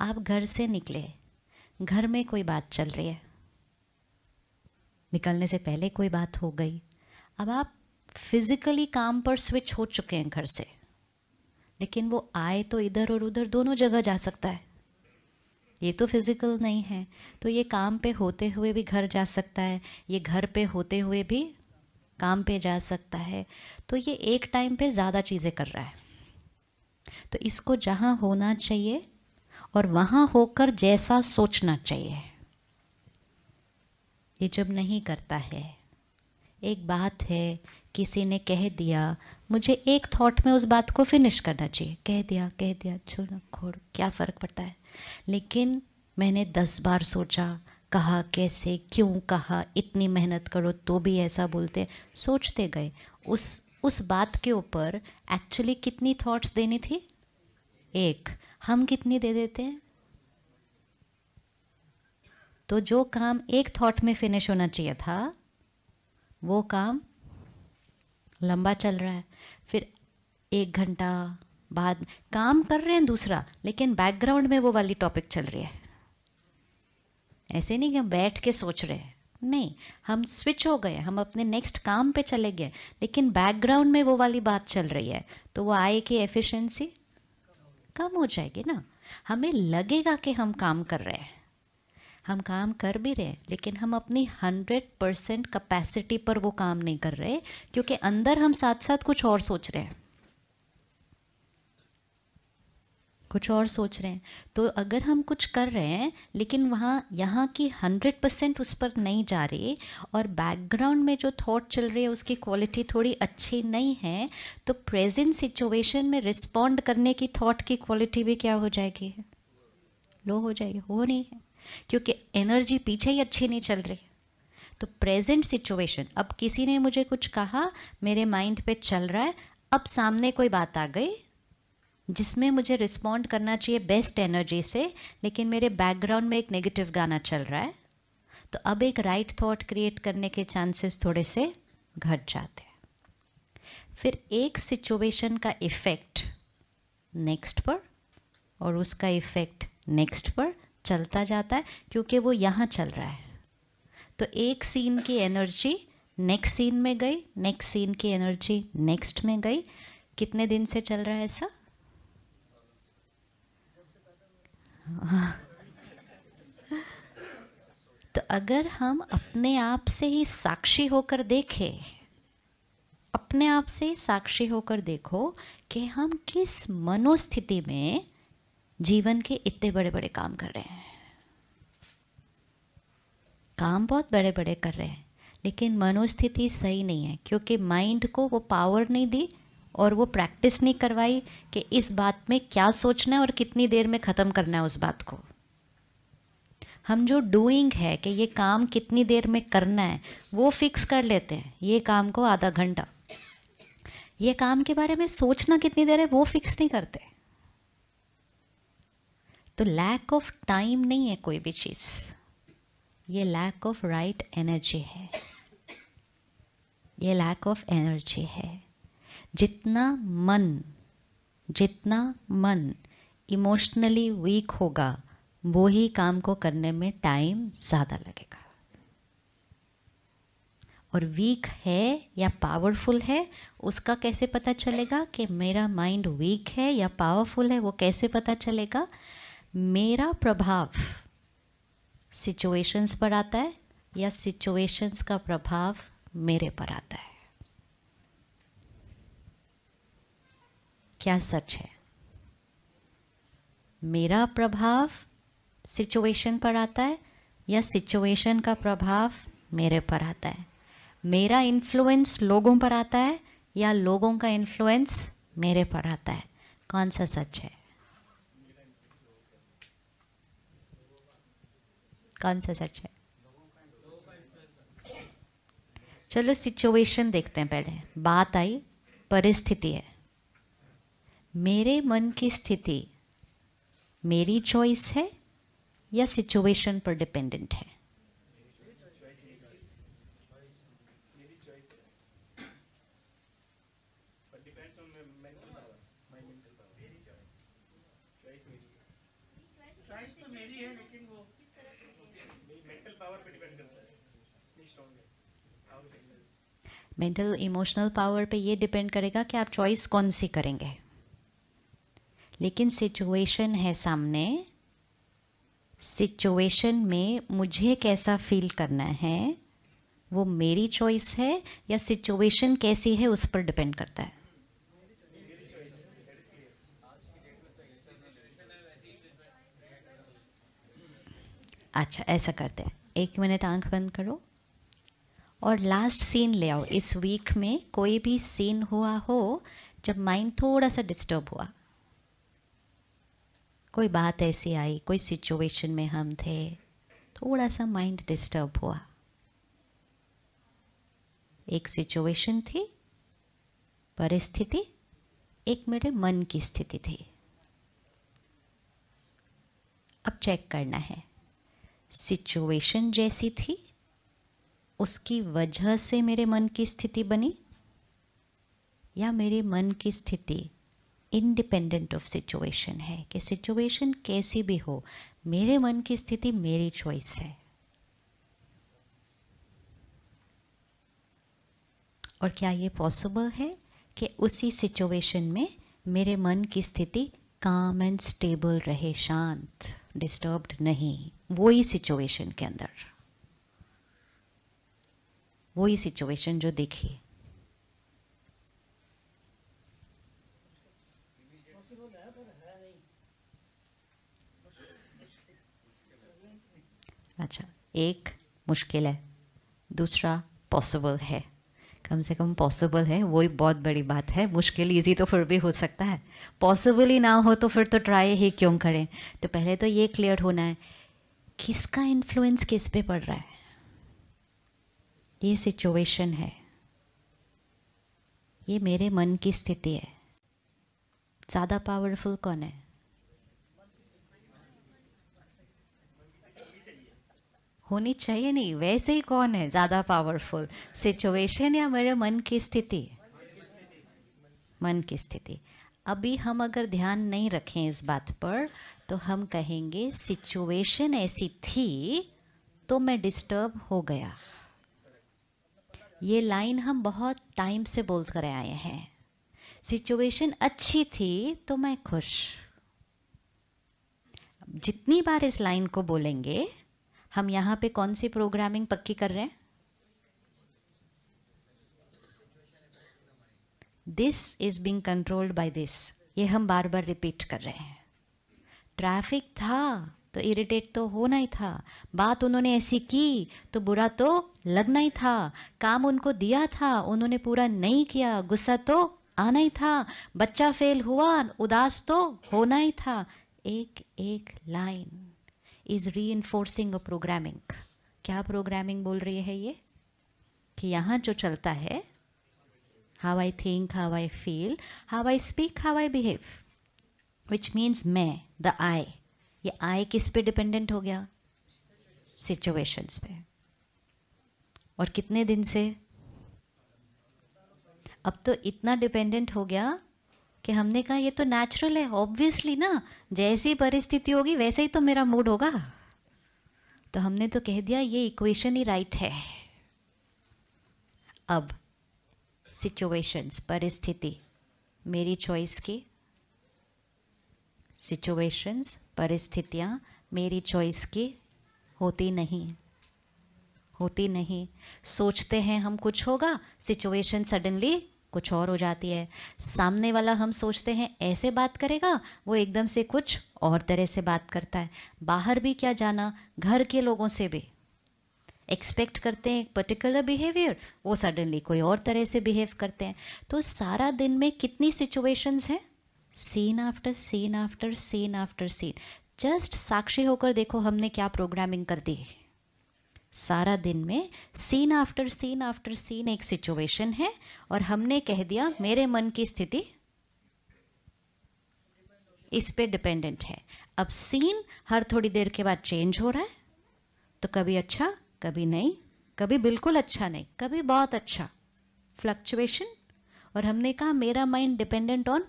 आप घर से निकले घर में कोई बात चल रही है निकलने से पहले कोई बात हो गई अब आप फिजिकली काम पर स्विच हो चुके हैं घर से लेकिन वो आए तो इधर और उधर दोनों जगह जा सकता है ये तो फिज़िकल नहीं है तो ये काम पे होते हुए भी घर जा सकता है ये घर पे होते हुए भी काम पे जा सकता है तो ये एक टाइम पे ज़्यादा चीज़ें कर रहा है तो इसको जहाँ होना चाहिए और वहाँ होकर जैसा सोचना चाहिए ये जब नहीं करता है एक बात है किसी ने कह दिया मुझे एक थॉट में उस बात को फिनिश करना चाहिए कह दिया कह दिया छोड़ो खोड़ क्या फ़र्क पड़ता है लेकिन मैंने दस बार सोचा कहा कैसे क्यों कहा इतनी मेहनत करो तो भी ऐसा बोलते सोचते गए उस उस बात के ऊपर एक्चुअली कितनी थॉट्स देनी थी एक हम कितनी दे देते हैं तो जो काम एक थॉट में फिनिश होना चाहिए था वो काम लंबा चल रहा है फिर एक घंटा बाद काम कर रहे हैं दूसरा लेकिन बैकग्राउंड में वो वाली टॉपिक चल रही है ऐसे नहीं कि हम बैठ के सोच रहे हैं नहीं हम स्विच हो गए हम अपने नेक्स्ट काम पे चले गए लेकिन बैकग्राउंड में वो वाली बात चल रही है तो वो आए की एफिशिएंसी कम हो जाएगी ना हमें लगेगा कि हम काम कर रहे हैं हम काम कर भी रहे हैं लेकिन हम अपनी हंड्रेड परसेंट कैपेसिटी पर वो काम नहीं कर रहे क्योंकि अंदर हम साथ साथ कुछ और सोच रहे हैं कुछ और सोच रहे हैं तो अगर हम कुछ कर रहे हैं लेकिन वहाँ यहाँ की हंड्रेड परसेंट उस पर नहीं जा रही और बैकग्राउंड में जो थॉट चल रही है उसकी क्वालिटी थोड़ी अच्छी नहीं है तो प्रेजेंट सिचुएशन में रिस्पॉन्ड करने की थॉट की क्वालिटी भी क्या हो जाएगी लो हो जाएगी हो नहीं है क्योंकि एनर्जी पीछे ही अच्छी नहीं चल रही तो प्रेजेंट सिचुएशन अब किसी ने मुझे कुछ कहा मेरे माइंड पे चल रहा है अब सामने कोई बात आ गई जिसमें मुझे रिस्पॉन्ड करना चाहिए बेस्ट एनर्जी से लेकिन मेरे बैकग्राउंड में एक नेगेटिव गाना चल रहा है तो अब एक राइट थॉट क्रिएट करने के चांसेस थोड़े से घट जाते हैं फिर एक सिचुएशन का इफ़ेक्ट नेक्स्ट पर और उसका इफ़ेक्ट नेक्स्ट पर चलता जाता है क्योंकि वो यहाँ चल रहा है तो एक सीन की एनर्जी नेक्स्ट सीन में गई नेक्स्ट सीन की एनर्जी नेक्स्ट में गई कितने दिन से चल रहा है ऐसा तो अगर हम अपने आप से ही साक्षी होकर देखें अपने आप से ही साक्षी होकर देखो कि हम किस मनोस्थिति में जीवन के इतने बड़े बड़े काम कर रहे हैं काम बहुत बड़े बड़े कर रहे हैं लेकिन मनोस्थिति सही नहीं है क्योंकि माइंड को वो पावर नहीं दी और वो प्रैक्टिस नहीं करवाई कि इस बात में क्या सोचना है और कितनी देर में ख़त्म करना है उस बात को हम जो डूइंग है कि ये काम कितनी देर में करना है वो फिक्स कर लेते हैं ये काम को आधा घंटा ये काम के बारे में सोचना कितनी देर है वो फिक्स नहीं करते तो लैक ऑफ टाइम नहीं है कोई भी चीज़ ये लैक ऑफ राइट एनर्जी है ये लैक ऑफ एनर्जी है जितना मन जितना मन इमोशनली वीक होगा वो ही काम को करने में टाइम ज़्यादा लगेगा और वीक है या पावरफुल है उसका कैसे पता चलेगा कि मेरा माइंड वीक है या पावरफुल है वो कैसे पता चलेगा मेरा प्रभाव सिचुएशंस पर आता है या सिचुएशंस का प्रभाव मेरे पर आता है क्या सच है मेरा प्रभाव सिचुएशन पर आता है या सिचुएशन का प्रभाव मेरे पर आता है मेरा इन्फ्लुएंस लोगों पर आता है या लोगों का इन्फ्लुएंस मेरे पर आता है कौन सा सच है कौन सा सच है चलो सिचुएशन देखते हैं पहले बात आई परिस्थिति है मेरे मन की स्थिति मेरी चॉइस है या सिचुएशन पर डिपेंडेंट है मेंटल इमोशनल पावर पे ये डिपेंड करेगा कि आप चॉइस कौन सी करेंगे लेकिन सिचुएशन है सामने सिचुएशन में मुझे कैसा फील करना है वो मेरी चॉइस है या सिचुएशन कैसी है उस पर डिपेंड करता है अच्छा ऐसा करते हैं एक मिनट आंख बंद करो और लास्ट सीन ले आओ इस वीक में कोई भी सीन हुआ हो जब माइंड थोड़ा सा डिस्टर्ब हुआ कोई बात ऐसी आई कोई सिचुएशन में हम थे थोड़ा सा माइंड डिस्टर्ब हुआ एक सिचुएशन थी परिस्थिति एक मेरे मन की स्थिति थी अब चेक करना है सिचुएशन जैसी थी उसकी वजह से मेरे मन की स्थिति बनी या मेरे मन की स्थिति इंडिपेंडेंट ऑफ सिचुएशन है कि सिचुएशन कैसी भी हो मेरे मन की स्थिति मेरी चॉइस है और क्या ये पॉसिबल है कि उसी सिचुएशन में मेरे मन की स्थिति काम एंड स्टेबल रहे शांत डिस्टर्ब्ड नहीं वो ही सिचुएशन के अंदर वो ही सिचुएशन जो देखिए अच्छा एक मुश्किल है दूसरा पॉसिबल है कम से कम पॉसिबल है वो ही बहुत बड़ी बात है मुश्किल इजी तो फिर भी हो सकता है पॉसिबल ही ना हो तो फिर तो ट्राई ही क्यों करें तो पहले तो ये क्लियर होना है किसका इन्फ्लुएंस किस पे पड़ रहा है ये सिचुएशन है ये मेरे मन की स्थिति है ज़्यादा पावरफुल कौन है होनी चाहिए नहीं वैसे ही कौन है ज़्यादा पावरफुल सिचुएशन या मेरे मन की स्थिति मन की स्थिति अभी हम अगर ध्यान नहीं रखें इस बात पर तो हम कहेंगे सिचुएशन ऐसी थी तो मैं डिस्टर्ब हो गया ये लाइन हम बहुत टाइम से बोल कर आए हैं सिचुएशन अच्छी थी तो मैं खुश जितनी बार इस लाइन को बोलेंगे हम यहाँ पे कौन सी प्रोग्रामिंग पक्की कर रहे हैं this is being controlled by this ये हम बार बार रिपीट कर रहे हैं ट्रैफिक था तो इरिटेट तो होना ही था बात उन्होंने ऐसी की तो बुरा तो लगना ही था काम उनको दिया था उन्होंने पूरा नहीं किया गुस्सा तो आना ही था बच्चा फेल हुआ उदास तो होना ही था एक एक line is reinforcing a programming क्या प्रोग्रामिंग बोल रही है ये कि यहाँ जो चलता है how I think how I feel how I speak how I behave which means मैं द आई ये आई किस पे डिपेंडेंट हो गया सिचुएशंस पे और कितने दिन से अब तो इतना डिपेंडेंट हो गया कि हमने कहा ये तो नेचुरल है ऑब्वियसली ना जैसी परिस्थिति होगी वैसे ही तो मेरा मूड होगा तो हमने तो कह दिया ये इक्वेशन ही राइट है अब सिचुएशंस परिस्थिति मेरी चॉइस की सिचुएशंस परिस्थितियाँ मेरी चॉइस की होती नहीं होती नहीं सोचते हैं हम कुछ होगा सिचुएशन सडनली कुछ और हो जाती है सामने वाला हम सोचते हैं ऐसे बात करेगा वो एकदम से कुछ और तरह से बात करता है बाहर भी क्या जाना घर के लोगों से भी एक्सपेक्ट करते हैं एक पर्टिकुलर बिहेवियर वो सडनली कोई और तरह से बिहेव करते हैं तो सारा दिन में कितनी सिचुएशंस हैं scene after scene after scene after scene just साक्षी होकर देखो हमने क्या प्रोग्रामिंग कर दी है सारा दिन में scene after scene after scene एक सिचुएशन है और हमने कह दिया मेरे मन की स्थिति इस पे डिपेंडेंट है अब सीन हर थोड़ी देर के बाद चेंज हो रहा है तो कभी अच्छा कभी नहीं कभी बिल्कुल अच्छा नहीं कभी बहुत अच्छा फ्लक्चुएशन और हमने कहा मेरा माइंड डिपेंडेंट ऑन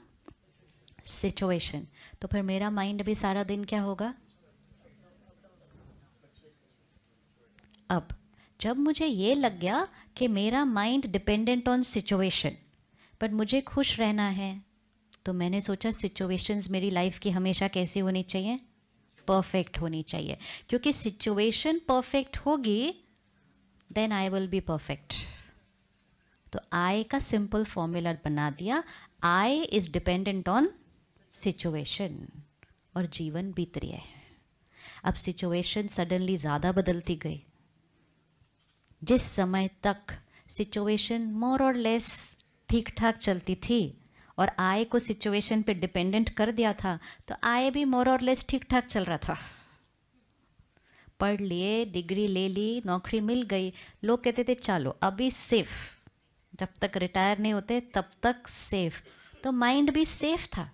सिचुएशन तो फिर मेरा माइंड अभी सारा दिन क्या होगा अब जब मुझे ये लग गया कि मेरा mind dependent on situation but मुझे खुश रहना है तो मैंने सोचा सिचुएशंस मेरी लाइफ की हमेशा कैसी होनी चाहिए परफेक्ट होनी चाहिए क्योंकि सिचुएशन परफेक्ट होगी then I will be perfect तो आई का सिंपल फॉर्मूला बना दिया I is dependent on situation और जीवन बीत रही है अब सिचुएशन सडनली ज़्यादा बदलती गई जिस समय तक सिचुएशन मोर और लेस ठीक ठाक चलती थी और आय को सिचुएशन पे डिपेंडेंट कर दिया था तो आय भी मोर और लेस ठीक ठाक चल रहा था पढ़ लिए डिग्री ले ली नौकरी मिल गई लोग कहते थे चलो अभी सेफ जब तक रिटायर नहीं होते तब तक सेफ तो माइंड भी सेफ था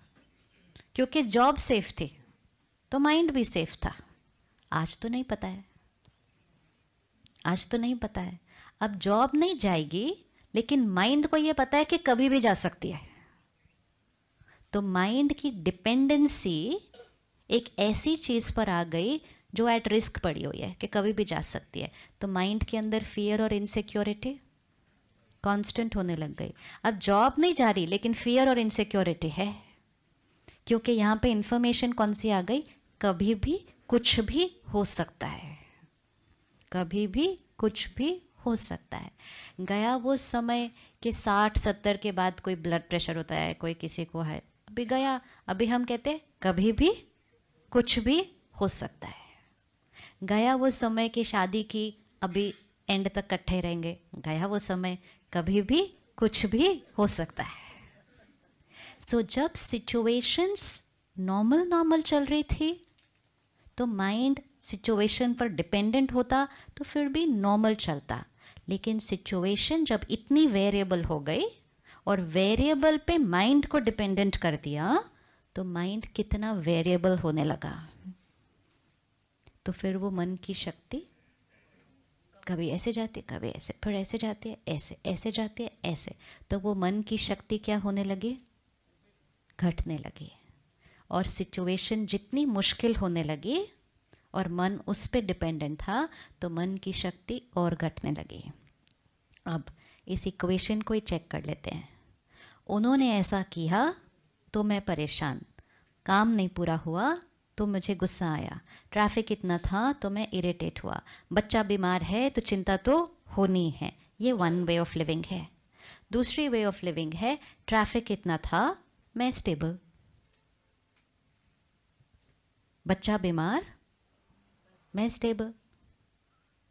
क्योंकि जॉब सेफ थी तो माइंड भी सेफ था आज तो नहीं पता है आज तो नहीं पता है अब जॉब नहीं जाएगी लेकिन माइंड को यह पता है कि कभी भी जा सकती है तो माइंड की डिपेंडेंसी एक ऐसी चीज़ पर आ गई जो एट रिस्क पड़ी हुई है कि कभी भी जा सकती है तो माइंड के अंदर फियर और इनसिक्योरिटी कांस्टेंट होने लग गई अब जॉब नहीं जा रही लेकिन फियर और इनसिक्योरिटी है क्योंकि यहां पे इंफॉर्मेशन कौन सी आ गई कभी भी कुछ भी हो सकता है कभी भी कुछ भी हो सकता है गया वो समय कि साठ सत्तर के बाद कोई ब्लड प्रेशर होता है कोई किसी को है अभी गया अभी हम कहते कभी भी कुछ भी हो सकता है गया वो समय कि शादी की अभी एंड तक इकट्ठे रहेंगे गया वो समय कभी भी कुछ भी हो सकता है सो so, जब सिचुएशंस नॉर्मल नॉर्मल चल रही थी तो माइंड सिचुएशन पर डिपेंडेंट होता तो फिर भी नॉर्मल चलता लेकिन सिचुएशन जब इतनी वेरिएबल हो गई और वेरिएबल पे माइंड को डिपेंडेंट कर दिया तो माइंड कितना वेरिएबल होने लगा तो फिर वो मन की शक्ति कभी ऐसे जाती है कभी ऐसे फिर ऐसे जाती है ऐसे ऐसे जाती है ऐसे तो वो मन की शक्ति क्या होने लगी घटने लगी और सिचुएशन जितनी मुश्किल होने लगी और मन उस पर डिपेंडेंट था तो मन की शक्ति और घटने लगी अब इस इक्वेशन को ही चेक कर लेते हैं उन्होंने ऐसा किया तो मैं परेशान काम नहीं पूरा हुआ तो मुझे गुस्सा आया ट्रैफिक इतना था तो मैं इरिटेट हुआ बच्चा बीमार है तो चिंता तो होनी है ये वन वे ऑफ लिविंग है दूसरी वे ऑफ लिविंग है ट्रैफिक इतना था मैं स्टेबल बच्चा बीमार मैं स्टेबल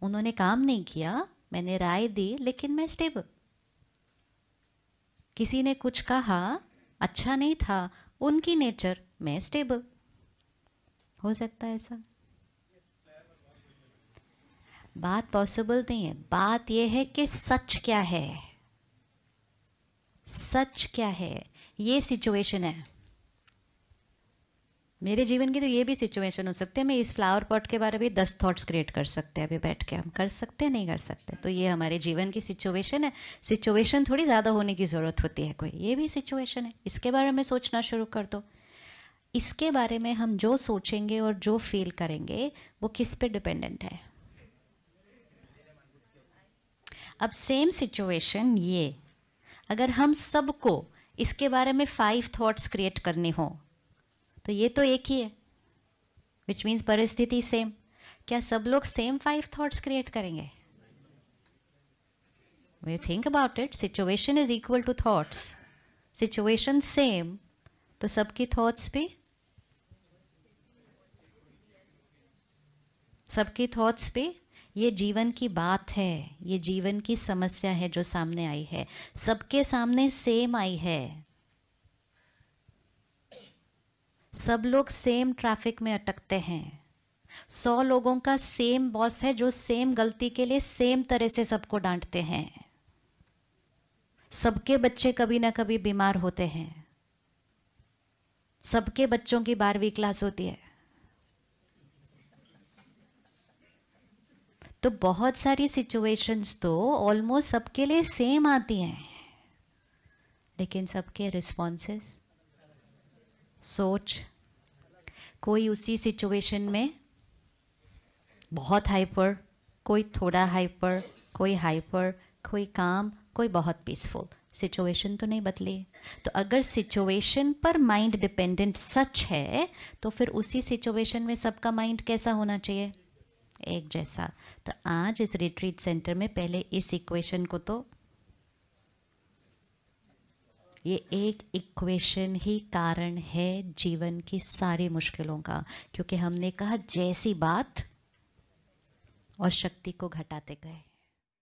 उन्होंने काम नहीं किया मैंने राय दी लेकिन मैं स्टेबल किसी ने कुछ कहा अच्छा नहीं था उनकी नेचर मैं स्टेबल हो सकता है ऐसा बात पॉसिबल नहीं है बात यह है कि सच क्या है सच क्या है ये सिचुएशन है मेरे जीवन की तो ये भी सिचुएशन हो सकती है मैं इस फ्लावर पॉट के बारे में दस थॉट्स क्रिएट कर सकते हैं अभी बैठ के हम कर सकते हैं नहीं कर सकते तो ये हमारे जीवन की सिचुएशन है सिचुएशन थोड़ी ज़्यादा होने की ज़रूरत होती है कोई ये भी सिचुएशन है इसके बारे में सोचना शुरू कर दो इसके बारे में हम जो सोचेंगे और जो फील करेंगे वो किस पे डिपेंडेंट है अब सेम सिचुएशन ये अगर हम सबको इसके बारे में फाइव थॉट्स क्रिएट करने हों तो ये तो एक ही है विच मीन्स परिस्थिति सेम क्या सब लोग सेम फाइव थॉट्स क्रिएट करेंगे you think about it situation is equal to thoughts situation same तो सबकी थॉट्स भी सबकी थॉट्स भी ये जीवन की बात है ये जीवन की समस्या है जो सामने आई है सबके सामने सेम आई है सब लोग सेम ट्रैफिक में अटकते हैं सौ लोगों का सेम बॉस है जो सेम गलती के लिए सेम तरह से सबको डांटते हैं सबके बच्चे कभी ना कभी बीमार होते हैं सबके बच्चों की बारहवीं क्लास होती है तो बहुत सारी सिचुएशंस तो ऑलमोस्ट सबके लिए सेम आती हैं लेकिन सबके रिस्पॉन्सेस सोच कोई उसी सिचुएशन में बहुत हाइपर कोई थोड़ा हाइपर कोई हाइपर कोई काम कोई बहुत पीसफुल सिचुएशन तो नहीं बदली तो अगर सिचुएशन पर माइंड डिपेंडेंट सच है तो फिर उसी सिचुएशन में सबका माइंड कैसा होना चाहिए एक जैसा तो आज इस रिट्रीट सेंटर में पहले इस इक्वेशन को तो ये एक इक्वेशन ही कारण है जीवन की सारी मुश्किलों का क्योंकि हमने कहा जैसी बात और शक्ति को घटाते गए